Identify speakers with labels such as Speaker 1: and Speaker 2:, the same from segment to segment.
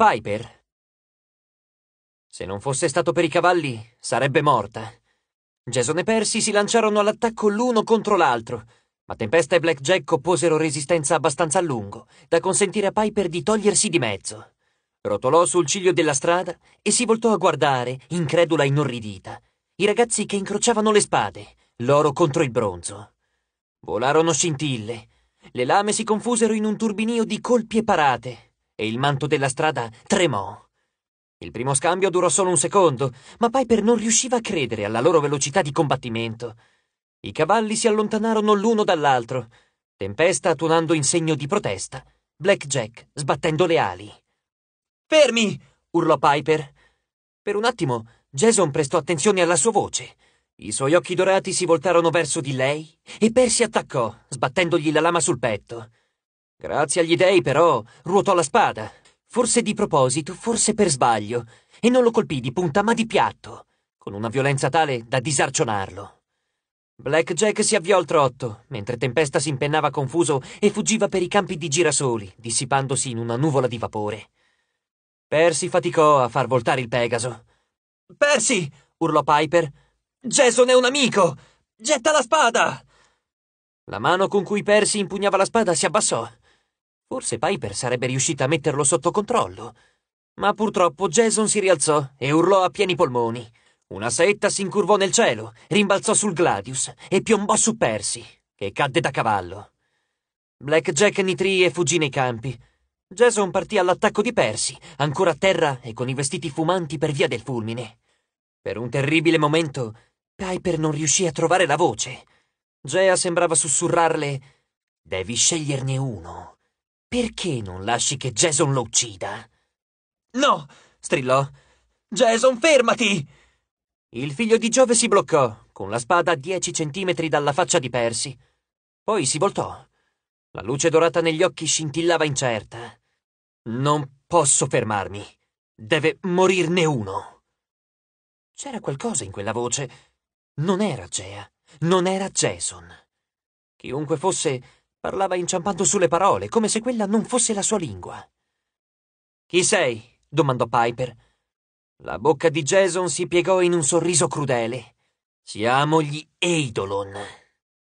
Speaker 1: Piper. Se non fosse stato per i cavalli, sarebbe morta. Jason e Percy si lanciarono all'attacco l'uno contro l'altro, ma Tempesta e Blackjack opposero resistenza abbastanza a lungo da consentire a Piper di togliersi di mezzo. Rotolò sul ciglio della strada e si voltò a guardare, incredula e inorridita, i ragazzi che incrociavano le spade, l'oro contro il bronzo. Volarono scintille, le lame si confusero in un turbinio di colpi e parate, e il manto della strada tremò. Il primo scambio durò solo un secondo, ma Piper non riusciva a credere alla loro velocità di combattimento. I cavalli si allontanarono l'uno dall'altro, Tempesta tuonando in segno di protesta, Blackjack sbattendo le ali. Fermi! urlò Piper. Per un attimo Jason prestò attenzione alla sua voce. I suoi occhi dorati si voltarono verso di lei e Percy attaccò, sbattendogli la lama sul petto. Grazie agli dèi, però, ruotò la spada, forse di proposito, forse per sbaglio, e non lo colpì di punta ma di piatto, con una violenza tale da disarcionarlo. Blackjack si avviò al trotto, mentre Tempesta si impennava confuso e fuggiva per i campi di girasoli, dissipandosi in una nuvola di vapore. Percy faticò a far voltare il Pegaso. Percy! urlò Piper. Jason è un amico! Getta la spada! La mano con cui Percy impugnava la spada si abbassò Forse Piper sarebbe riuscita a metterlo sotto controllo. Ma purtroppo Jason si rialzò e urlò a pieni polmoni. Una saetta si incurvò nel cielo, rimbalzò sul Gladius e piombò su Percy, che cadde da cavallo. Blackjack nitrì e fuggì nei campi. Jason partì all'attacco di Percy, ancora a terra e con i vestiti fumanti per via del fulmine. Per un terribile momento, Piper non riuscì a trovare la voce. Gea sembrava sussurrarle: Devi sceglierne uno. Perché non lasci che Jason lo uccida? No! strillò. Jason, fermati! Il figlio di Giove si bloccò, con la spada a dieci centimetri dalla faccia di Percy. Poi si voltò. La luce dorata negli occhi scintillava incerta. Non posso fermarmi. Deve morirne uno. C'era qualcosa in quella voce. Non era Gea, non era Jason. Chiunque fosse, Parlava inciampando sulle parole, come se quella non fosse la sua lingua. Chi sei? domandò Piper. La bocca di Jason si piegò in un sorriso crudele. Siamo gli Eidolon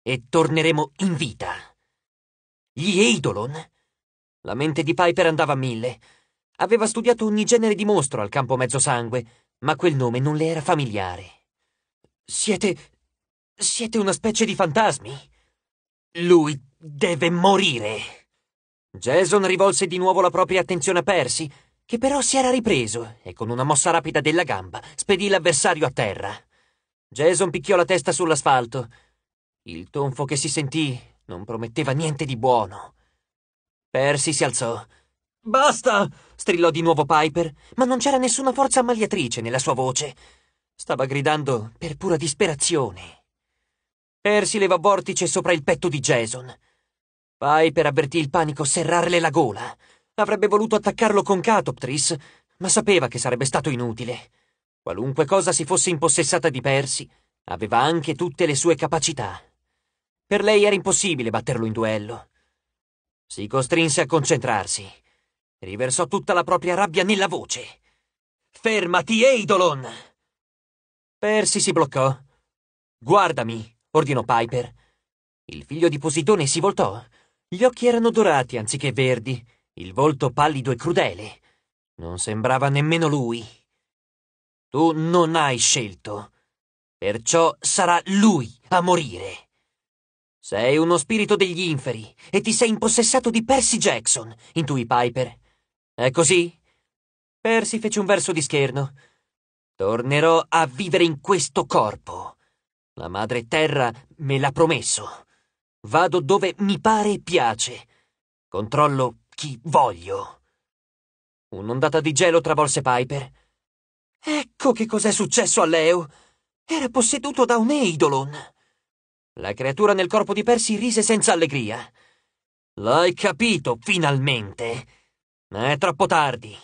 Speaker 1: e torneremo in vita. Gli Eidolon? La mente di Piper andava a mille. Aveva studiato ogni genere di mostro al campo mezzosangue, ma quel nome non le era familiare. Siete. siete una specie di fantasmi? Lui deve morire. Jason rivolse di nuovo la propria attenzione a Percy, che però si era ripreso e con una mossa rapida della gamba spedì l'avversario a terra. Jason picchiò la testa sull'asfalto. Il tonfo che si sentì non prometteva niente di buono. Percy si alzò. Basta! strillò di nuovo Piper, ma non c'era nessuna forza ammaliatrice nella sua voce. Stava gridando per pura disperazione. Percy leva vortice sopra il petto di Jason. Piper avvertì il panico serrarle la gola. Avrebbe voluto attaccarlo con Catoptris, ma sapeva che sarebbe stato inutile. Qualunque cosa si fosse impossessata di Percy, aveva anche tutte le sue capacità. Per lei era impossibile batterlo in duello. Si costrinse a concentrarsi. Riversò tutta la propria rabbia nella voce. Fermati, Eidolon! Percy si bloccò. Guardami, ordinò Piper. Il figlio di Posidone si voltò. Gli occhi erano dorati anziché verdi, il volto pallido e crudele. Non sembrava nemmeno lui. Tu non hai scelto. Perciò sarà lui a morire. Sei uno spirito degli inferi e ti sei impossessato di Percy Jackson, intuì Piper. È così? Percy fece un verso di scherno. Tornerò a vivere in questo corpo. La madre terra me l'ha promesso. Vado dove mi pare e piace. Controllo chi voglio. Un'ondata di gelo travolse Piper. Ecco che cos'è successo a Leo. Era posseduto da un Eidolon. La creatura nel corpo di Percy rise senza allegria. L'hai capito, finalmente. Ma è troppo tardi.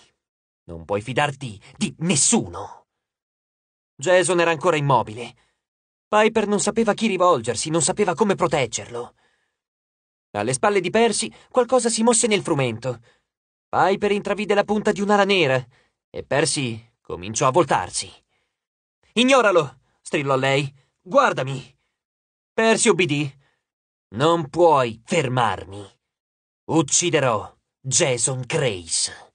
Speaker 1: Non puoi fidarti di nessuno. Jason era ancora immobile Piper non sapeva chi rivolgersi, non sapeva come proteggerlo. Alle spalle di Percy qualcosa si mosse nel frumento. Piper intravide la punta di un'ala nera e Percy cominciò a voltarsi. Ignoralo! strillò lei. Guardami! Percy obbedì. Non puoi fermarmi. Ucciderò Jason Grace.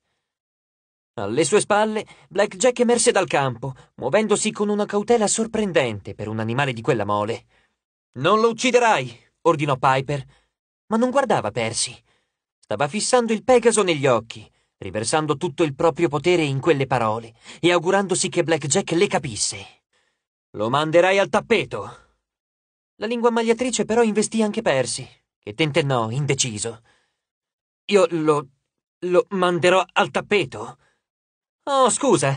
Speaker 1: Alle sue spalle, Blackjack emerse dal campo, muovendosi con una cautela sorprendente per un animale di quella mole. Non lo ucciderai, ordinò Piper, ma non guardava Percy. Stava fissando il Pegaso negli occhi, riversando tutto il proprio potere in quelle parole e augurandosi che Blackjack le capisse. Lo manderai al tappeto. La lingua magliatrice però investì anche Percy, che tentennò, indeciso. Io lo... lo manderò al tappeto. Oh, scusa.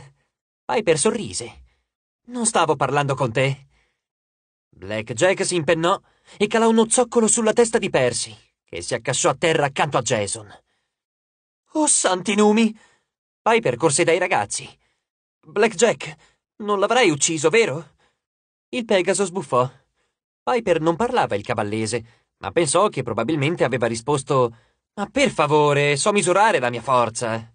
Speaker 1: Piper sorrise. Non stavo parlando con te. Black Jack si impennò e calò uno zoccolo sulla testa di Percy, che si accasciò a terra accanto a Jason. Oh, santi numi! Piper corse dai ragazzi. Black Jack, non l'avrei ucciso, vero? Il Pegaso sbuffò. Piper non parlava il cavallese, ma pensò che probabilmente aveva risposto Ma per favore, so misurare la mia forza.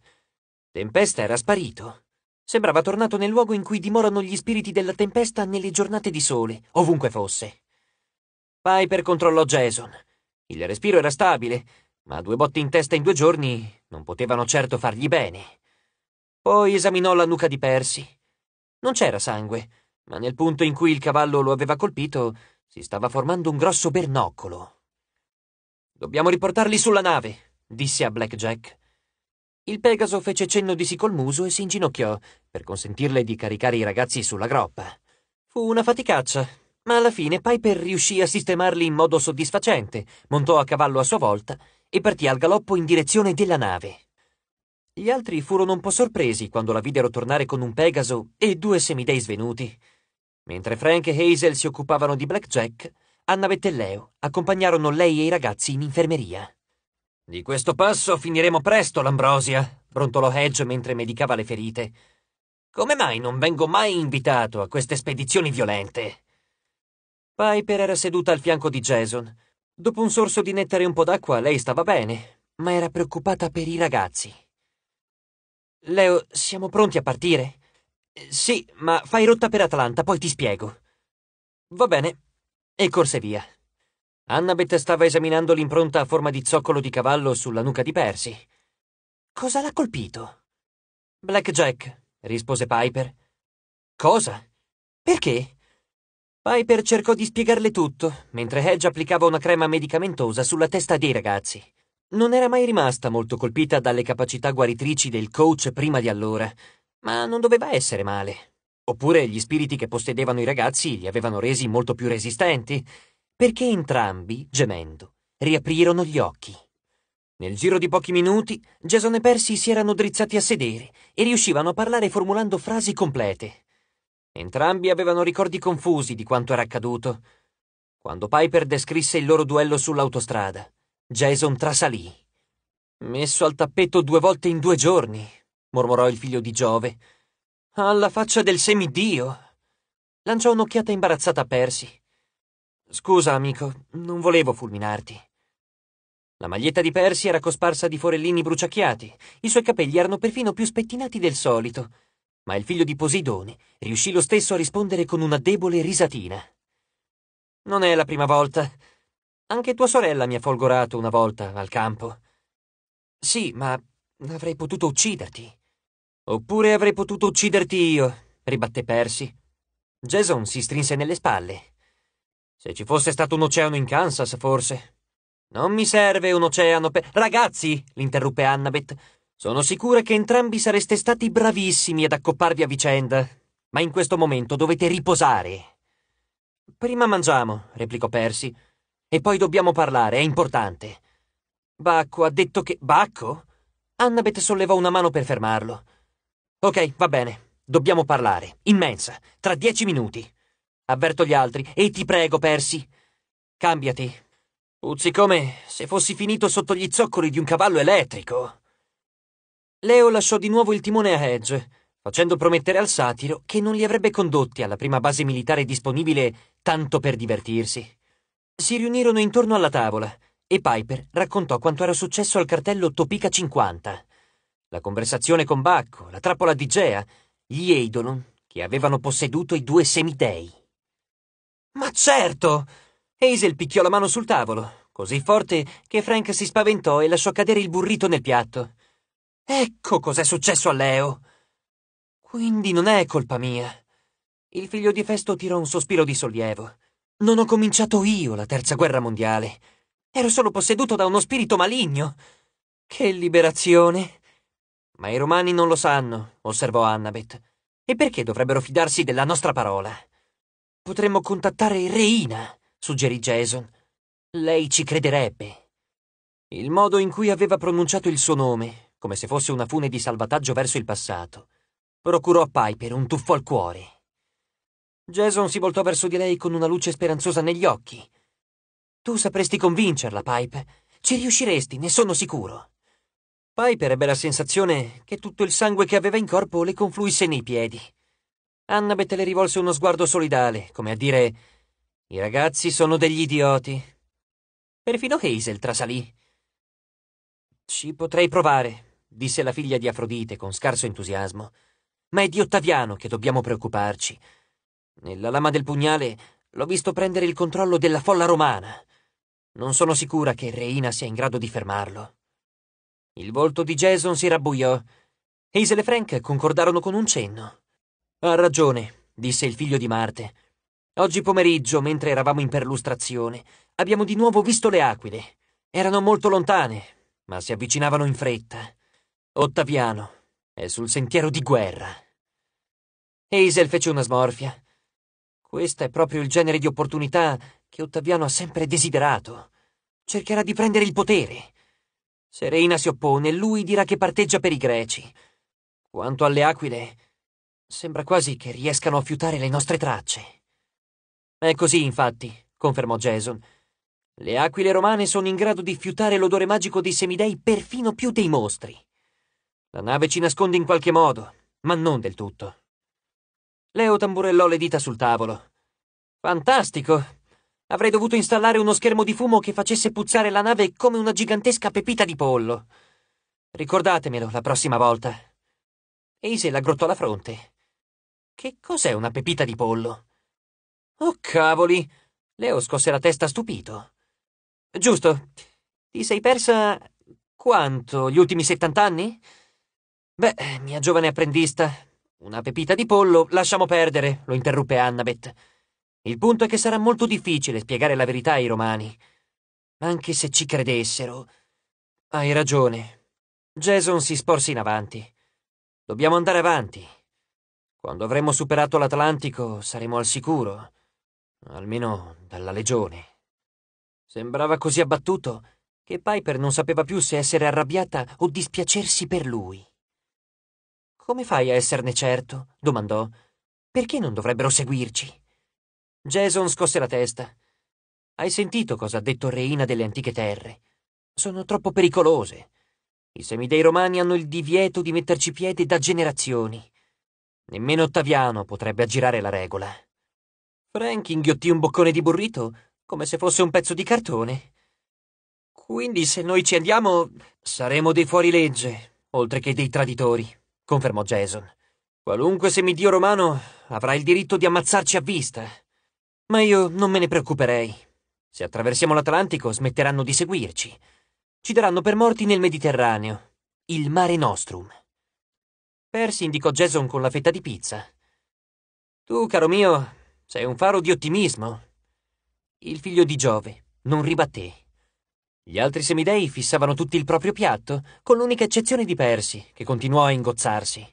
Speaker 1: Tempesta era sparito. Sembrava tornato nel luogo in cui dimorano gli spiriti della tempesta nelle giornate di sole, ovunque fosse. Piper controllò Jason. Il respiro era stabile, ma due botte in testa in due giorni non potevano certo fargli bene. Poi esaminò la nuca di Percy. Non c'era sangue, ma nel punto in cui il cavallo lo aveva colpito si stava formando un grosso bernoccolo. Dobbiamo riportarli sulla nave, disse a Blackjack. Il Pegaso fece cenno di sì col muso e si inginocchiò, per consentirle di caricare i ragazzi sulla groppa. Fu una faticaccia, ma alla fine Piper riuscì a sistemarli in modo soddisfacente, montò a cavallo a sua volta e partì al galoppo in direzione della nave. Gli altri furono un po' sorpresi quando la videro tornare con un Pegaso e due semidei svenuti. Mentre Frank e Hazel si occupavano di Blackjack, Anna Bettelleo accompagnarono lei e i ragazzi in infermeria. Di questo passo finiremo presto, Lambrosia, brontolò Hedge mentre medicava le ferite. Come mai non vengo mai invitato a queste spedizioni violente? Piper era seduta al fianco di Jason. Dopo un sorso di nettare un po' d'acqua, lei stava bene, ma era preoccupata per i ragazzi. Leo, siamo pronti a partire? Sì, ma fai rotta per Atlanta, poi ti spiego. Va bene. E corse via. Annabeth stava esaminando l'impronta a forma di zoccolo di cavallo sulla nuca di Percy. Cosa l'ha colpito? Blackjack, rispose Piper. Cosa? Perché? Piper cercò di spiegarle tutto, mentre Hedge applicava una crema medicamentosa sulla testa dei ragazzi. Non era mai rimasta molto colpita dalle capacità guaritrici del coach prima di allora, ma non doveva essere male. Oppure gli spiriti che possedevano i ragazzi li avevano resi molto più resistenti perché entrambi, gemendo, riaprirono gli occhi. Nel giro di pochi minuti, Jason e Percy si erano drizzati a sedere e riuscivano a parlare formulando frasi complete. Entrambi avevano ricordi confusi di quanto era accaduto. Quando Piper descrisse il loro duello sull'autostrada, Jason trasalì. Messo al tappeto due volte in due giorni, mormorò il figlio di Giove. Alla faccia del semidio! Lanciò un'occhiata imbarazzata a Percy Scusa, amico, non volevo fulminarti. La maglietta di Percy era cosparsa di forellini bruciacchiati, i suoi capelli erano perfino più spettinati del solito, ma il figlio di Posidone riuscì lo stesso a rispondere con una debole risatina. Non è la prima volta. Anche tua sorella mi ha folgorato una volta al campo. Sì, ma avrei potuto ucciderti. Oppure avrei potuto ucciderti io, ribatté Percy. Jason si strinse nelle spalle. Se ci fosse stato un oceano in Kansas, forse. Non mi serve un oceano per... Ragazzi, l'interruppe Annabeth, sono sicura che entrambi sareste stati bravissimi ad accopparvi a vicenda, ma in questo momento dovete riposare. Prima mangiamo, replicò Percy, e poi dobbiamo parlare, è importante. Bacco ha detto che... Bacco? Annabeth sollevò una mano per fermarlo. Ok, va bene, dobbiamo parlare, immensa, tra dieci minuti avverto gli altri, e ti prego, Percy, cambiati. Puzzi come se fossi finito sotto gli zoccoli di un cavallo elettrico. Leo lasciò di nuovo il timone a Hedge, facendo promettere al satiro che non li avrebbe condotti alla prima base militare disponibile tanto per divertirsi. Si riunirono intorno alla tavola e Piper raccontò quanto era successo al cartello Topica 50. La conversazione con Bacco, la trappola di Gea, gli Eidolon, che avevano posseduto i due semidei. Ma certo! Hazel picchiò la mano sul tavolo, così forte che Frank si spaventò e lasciò cadere il burrito nel piatto. Ecco cos'è successo a Leo. Quindi non è colpa mia. Il figlio di Festo tirò un sospiro di sollievo. Non ho cominciato io la terza guerra mondiale. Ero solo posseduto da uno spirito maligno. Che liberazione! Ma i romani non lo sanno, osservò Annabeth. E perché dovrebbero fidarsi della nostra parola? Potremmo contattare Reina, suggerì Jason. Lei ci crederebbe. Il modo in cui aveva pronunciato il suo nome, come se fosse una fune di salvataggio verso il passato, procurò a Piper un tuffo al cuore. Jason si voltò verso di lei con una luce speranzosa negli occhi. Tu sapresti convincerla, Pipe. Ci riusciresti, ne sono sicuro. Piper ebbe la sensazione che tutto il sangue che aveva in corpo le confluisse nei piedi. Annabeth le rivolse uno sguardo solidale, come a dire: I ragazzi sono degli idioti. Perfino Hazel trasalì. Ci potrei provare, disse la figlia di Afrodite con scarso entusiasmo. Ma è di Ottaviano che dobbiamo preoccuparci. Nella lama del pugnale l'ho visto prendere il controllo della folla romana. Non sono sicura che Reina sia in grado di fermarlo. Il volto di Jason si rabbuiò. Hazel e Frank concordarono con un cenno. Ha ragione, disse il figlio di Marte. Oggi pomeriggio, mentre eravamo in perlustrazione, abbiamo di nuovo visto le aquile. Erano molto lontane, ma si avvicinavano in fretta. Ottaviano è sul sentiero di guerra. Eisel fece una smorfia. Questo è proprio il genere di opportunità che Ottaviano ha sempre desiderato. Cercherà di prendere il potere. Se Reina si oppone, lui dirà che parteggia per i greci. Quanto alle aquile, Sembra quasi che riescano a fiutare le nostre tracce. È così, infatti, confermò Jason. Le aquile romane sono in grado di fiutare l'odore magico dei semidei perfino più dei mostri. La nave ci nasconde in qualche modo, ma non del tutto. Leo tamburellò le dita sul tavolo. Fantastico! Avrei dovuto installare uno schermo di fumo che facesse puzzare la nave come una gigantesca pepita di pollo. Ricordatemelo la prossima volta. Ace la aggrottò la fronte. Che cos'è una pepita di pollo? Oh cavoli! Leo scosse la testa stupito. Giusto. Ti sei persa quanto? Gli ultimi settant'anni? Beh, mia giovane apprendista, una pepita di pollo, lasciamo perdere, lo interruppe Annabeth. Il punto è che sarà molto difficile spiegare la verità ai romani. Anche se ci credessero. Hai ragione. Jason si sporse in avanti. Dobbiamo andare avanti. Quando avremo superato l'Atlantico saremo al sicuro, almeno dalla legione. Sembrava così abbattuto che Piper non sapeva più se essere arrabbiata o dispiacersi per lui. Come fai a esserne certo? domandò. Perché non dovrebbero seguirci? Jason scosse la testa. Hai sentito cosa ha detto Reina delle antiche terre? Sono troppo pericolose. I semidei romani hanno il divieto di metterci piede da generazioni. Nemmeno Ottaviano potrebbe aggirare la regola. Frank inghiottì un boccone di burrito come se fosse un pezzo di cartone. Quindi se noi ci andiamo, saremo dei fuorilegge, oltre che dei traditori, confermò Jason. Qualunque semidio romano avrà il diritto di ammazzarci a vista. Ma io non me ne preoccuperei. Se attraversiamo l'Atlantico, smetteranno di seguirci. Ci daranno per morti nel Mediterraneo, il Mare Nostrum. Percy indicò Jason con la fetta di pizza. Tu, caro mio, sei un faro di ottimismo. Il figlio di Giove non ribatté. Gli altri semidei fissavano tutti il proprio piatto, con l'unica eccezione di Percy, che continuò a ingozzarsi.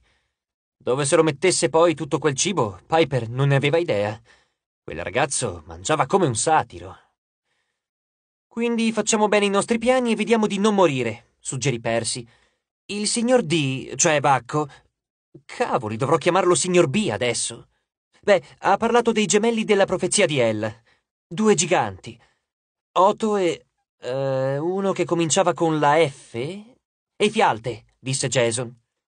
Speaker 1: Dove se lo mettesse poi tutto quel cibo, Piper non ne aveva idea. Quel ragazzo mangiava come un satiro. Quindi facciamo bene i nostri piani e vediamo di non morire, suggerì Percy. Il signor D, cioè Bacco, Cavoli, dovrò chiamarlo signor B adesso. Beh, ha parlato dei gemelli della profezia di Ella. Due giganti. Otto e... Eh, uno che cominciava con la F? E Fialte, disse Jason.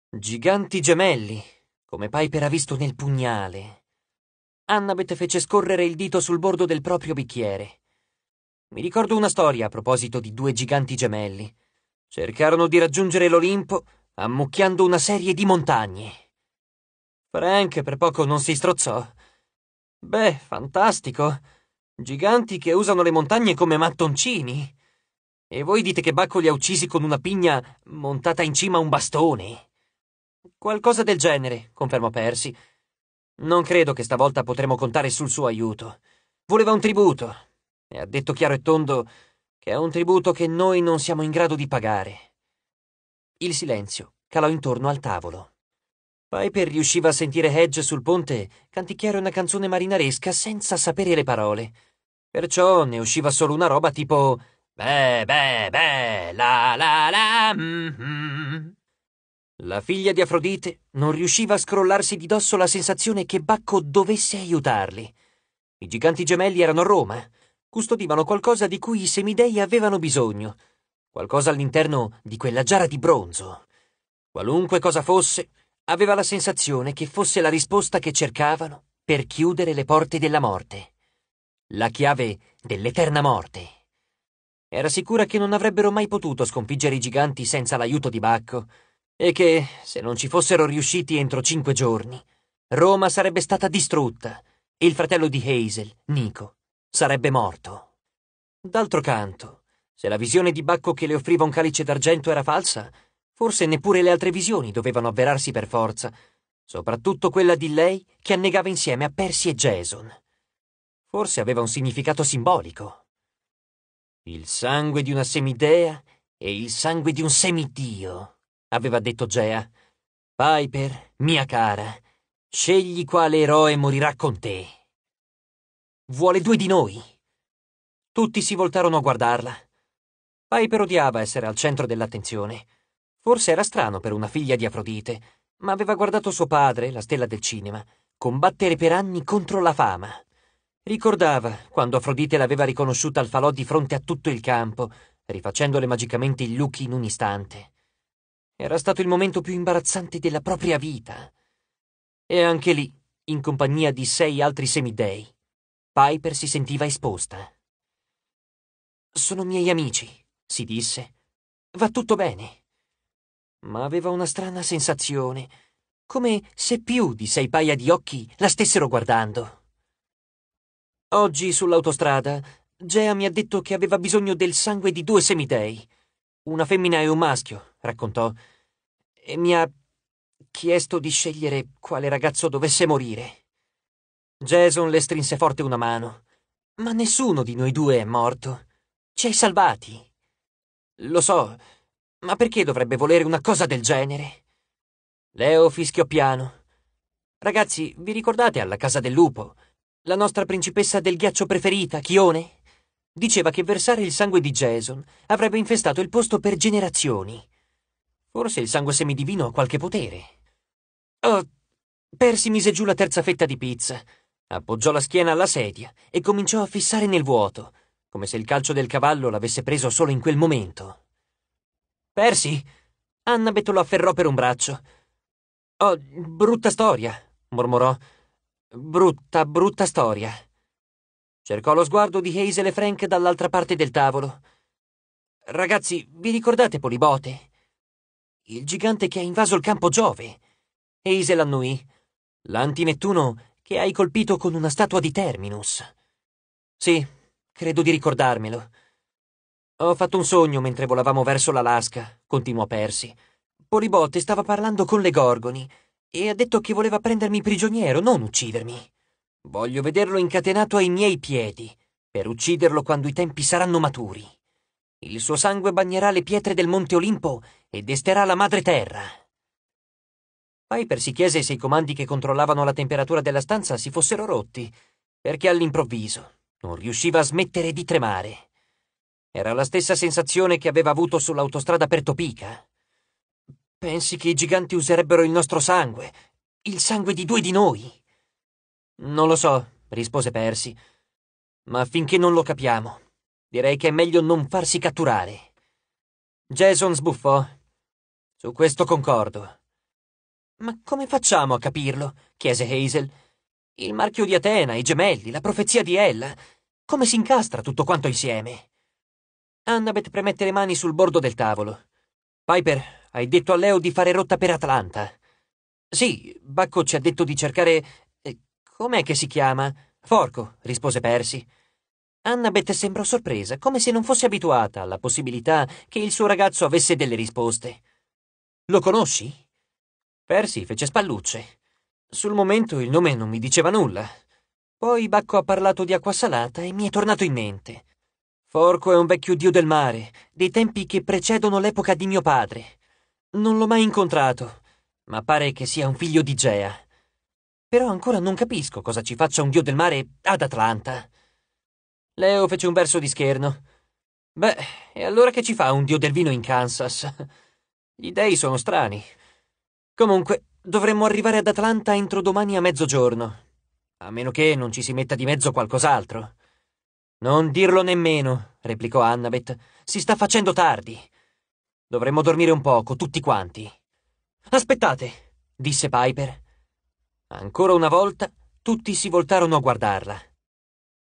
Speaker 1: Giganti gemelli, come Piper ha visto nel pugnale. Annabeth fece scorrere il dito sul bordo del proprio bicchiere. Mi ricordo una storia a proposito di due giganti gemelli. Cercarono di raggiungere l'Olimpo ammucchiando una serie di montagne. Frank per poco non si strozzò. Beh, fantastico. Giganti che usano le montagne come mattoncini. E voi dite che Bacco li ha uccisi con una pigna montata in cima a un bastone. Qualcosa del genere, confermò Percy. Non credo che stavolta potremo contare sul suo aiuto. Voleva un tributo, e ha detto chiaro e tondo che è un tributo che noi non siamo in grado di pagare. Il silenzio calò intorno al tavolo. Piper riusciva a sentire Hedge sul ponte canticchiare una canzone marinaresca senza sapere le parole. Perciò ne usciva solo una roba tipo Beh, beh, beh, la la la. Mm-hmm. La figlia di Afrodite non riusciva a scrollarsi di dosso la sensazione che Bacco dovesse aiutarli. I giganti gemelli erano a Roma, custodivano qualcosa di cui i semidei avevano bisogno, qualcosa all'interno di quella giara di bronzo. Qualunque cosa fosse, aveva la sensazione che fosse la risposta che cercavano per chiudere le porte della morte. La chiave dell'eterna morte. Era sicura che non avrebbero mai potuto sconfiggere i giganti senza l'aiuto di Bacco e che, se non ci fossero riusciti entro cinque giorni, Roma sarebbe stata distrutta e il fratello di Hazel, Nico, sarebbe morto. D'altro canto, se la visione di Bacco che le offriva un calice d'argento era falsa, forse neppure le altre visioni dovevano avverarsi per forza, soprattutto quella di lei che annegava insieme a Percy e Jason. Forse aveva un significato simbolico. Il sangue di una semidea e il sangue di un semidio, aveva detto Gea. Piper, mia cara, scegli quale eroe morirà con te. Vuole due di noi. Tutti si voltarono a guardarla. Piper odiava essere al centro dell'attenzione. Forse era strano per una figlia di Afrodite, ma aveva guardato suo padre, la stella del cinema, combattere per anni contro la fama. Ricordava quando Afrodite l'aveva riconosciuta al falò di fronte a tutto il campo, rifacendole magicamente il look in un istante. Era stato il momento più imbarazzante della propria vita. E anche lì, in compagnia di sei altri semidei, Piper si sentiva esposta. Sono miei amici, si disse. Va tutto bene. Ma aveva una strana sensazione, come se più di sei paia di occhi la stessero guardando. Oggi sull'autostrada Gea mi ha detto che aveva bisogno del sangue di due semidei, una femmina e un maschio, raccontò, e mi ha chiesto di scegliere quale ragazzo dovesse morire. Jason le strinse forte una mano. Ma nessuno di noi due è morto. Ci hai salvati. Lo so, ma perché dovrebbe volere una cosa del genere? Leo fischiò piano. Ragazzi, vi ricordate alla casa del lupo? La nostra principessa del ghiaccio preferita, Chione? Diceva che versare il sangue di Jason avrebbe infestato il posto per generazioni. Forse il sangue semidivino ha qualche potere. Oh, Percy mise giù la terza fetta di pizza, appoggiò la schiena alla sedia e cominciò a fissare nel vuoto, come se il calcio del cavallo l'avesse preso solo in quel momento. Persi! Annabeth lo afferrò per un braccio. Oh, brutta storia, mormorò. Brutta, brutta storia. Cercò lo sguardo di Hazel e Frank dall'altra parte del tavolo. Ragazzi, vi ricordate Polibote? Il gigante che ha invaso il campo Giove. Hazel annuì. L'antinettuno che hai colpito con una statua di Terminus. Sì, Credo di ricordarmelo. Ho fatto un sogno mentre volavamo verso l'Alaska, continuò Percy. Polibotte stava parlando con le gorgoni e ha detto che voleva prendermi prigioniero, non uccidermi. Voglio vederlo incatenato ai miei piedi, per ucciderlo quando i tempi saranno maturi. Il suo sangue bagnerà le pietre del Monte Olimpo e desterà la madre terra. Piper si chiese se i comandi che controllavano la temperatura della stanza si fossero rotti, perché all'improvviso non riusciva a smettere di tremare. Era la stessa sensazione che aveva avuto sull'autostrada per Topica. Pensi che i giganti userebbero il nostro sangue, il sangue di due di noi? Non lo so, rispose Percy. Ma finché non lo capiamo, direi che è meglio non farsi catturare. Jason sbuffò. Su questo concordo. Ma come facciamo a capirlo? chiese Hazel. Il marchio di Atena, i gemelli, la profezia di Ella. Come si incastra tutto quanto insieme? Annabeth premette le mani sul bordo del tavolo. Piper, hai detto a Leo di fare rotta per Atlanta. Sì, Bacco ci ha detto di cercare. Eh, com'è che si chiama? Forco, rispose Percy. Annabeth sembrò sorpresa, come se non fosse abituata alla possibilità che il suo ragazzo avesse delle risposte. Lo conosci? Percy fece spallucce. Sul momento il nome non mi diceva nulla. Poi Bacco ha parlato di acqua salata e mi è tornato in mente. Forco è un vecchio dio del mare, dei tempi che precedono l'epoca di mio padre. Non l'ho mai incontrato, ma pare che sia un figlio di Gea. Però ancora non capisco cosa ci faccia un dio del mare ad Atlanta. Leo fece un verso di scherno. Beh, e allora che ci fa un dio del vino in Kansas? Gli dei sono strani. Comunque, Dovremmo arrivare ad Atlanta entro domani a mezzogiorno. A meno che non ci si metta di mezzo qualcos'altro. Non dirlo nemmeno, replicò Annabeth. Si sta facendo tardi. Dovremmo dormire un poco, tutti quanti. Aspettate, disse Piper. Ancora una volta tutti si voltarono a guardarla.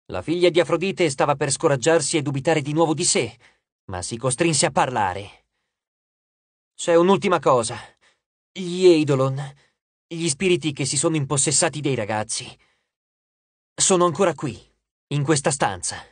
Speaker 1: La figlia di Afrodite stava per scoraggiarsi e dubitare di nuovo di sé, ma si costrinse a parlare. C'è un'ultima cosa, gli Eidolon, gli spiriti che si sono impossessati dei ragazzi. Sono ancora qui, in questa stanza.